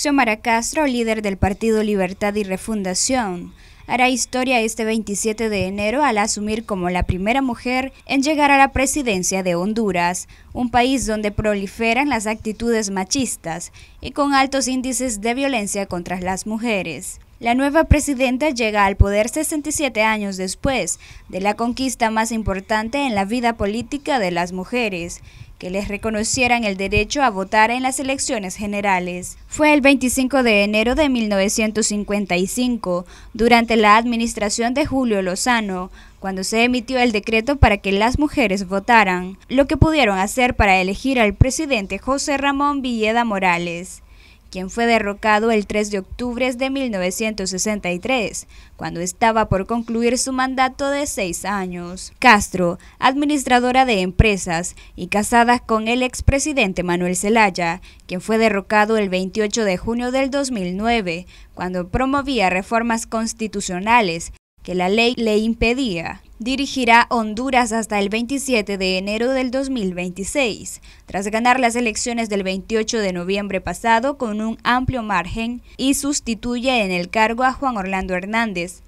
Xiomara Castro, líder del Partido Libertad y Refundación, hará historia este 27 de enero al asumir como la primera mujer en llegar a la presidencia de Honduras, un país donde proliferan las actitudes machistas y con altos índices de violencia contra las mujeres. La nueva presidenta llega al poder 67 años después de la conquista más importante en la vida política de las mujeres que les reconocieran el derecho a votar en las elecciones generales. Fue el 25 de enero de 1955, durante la administración de Julio Lozano, cuando se emitió el decreto para que las mujeres votaran, lo que pudieron hacer para elegir al presidente José Ramón Villeda Morales quien fue derrocado el 3 de octubre de 1963, cuando estaba por concluir su mandato de seis años. Castro, administradora de empresas y casada con el expresidente Manuel Zelaya, quien fue derrocado el 28 de junio del 2009, cuando promovía reformas constitucionales que la ley le impedía dirigirá Honduras hasta el 27 de enero del 2026, tras ganar las elecciones del 28 de noviembre pasado con un amplio margen y sustituye en el cargo a Juan Orlando Hernández,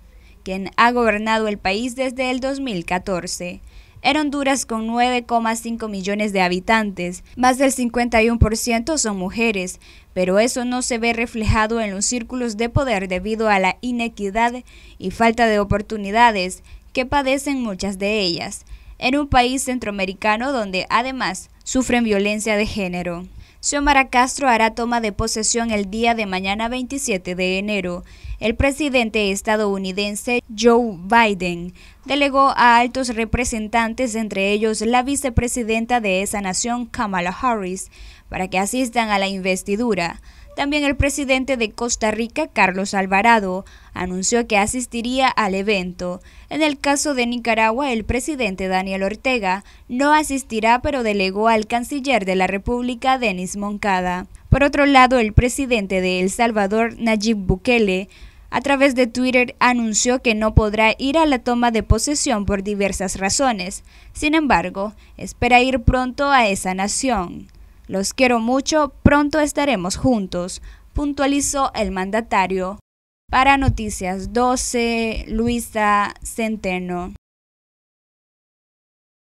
quien ha gobernado el país desde el 2014. En Honduras, con 9,5 millones de habitantes, más del 51% son mujeres, pero eso no se ve reflejado en los círculos de poder debido a la inequidad y falta de oportunidades que padecen muchas de ellas, en un país centroamericano donde además sufren violencia de género. Xiomara Castro hará toma de posesión el día de mañana 27 de enero. El presidente estadounidense Joe Biden delegó a altos representantes, entre ellos la vicepresidenta de esa nación, Kamala Harris, para que asistan a la investidura. También el presidente de Costa Rica, Carlos Alvarado, anunció que asistiría al evento. En el caso de Nicaragua, el presidente Daniel Ortega no asistirá, pero delegó al canciller de la República, Denis Moncada. Por otro lado, el presidente de El Salvador, Nayib Bukele, a través de Twitter anunció que no podrá ir a la toma de posesión por diversas razones. Sin embargo, espera ir pronto a esa nación. Los quiero mucho, pronto estaremos juntos, puntualizó el mandatario. Para Noticias 12, Luisa Centeno.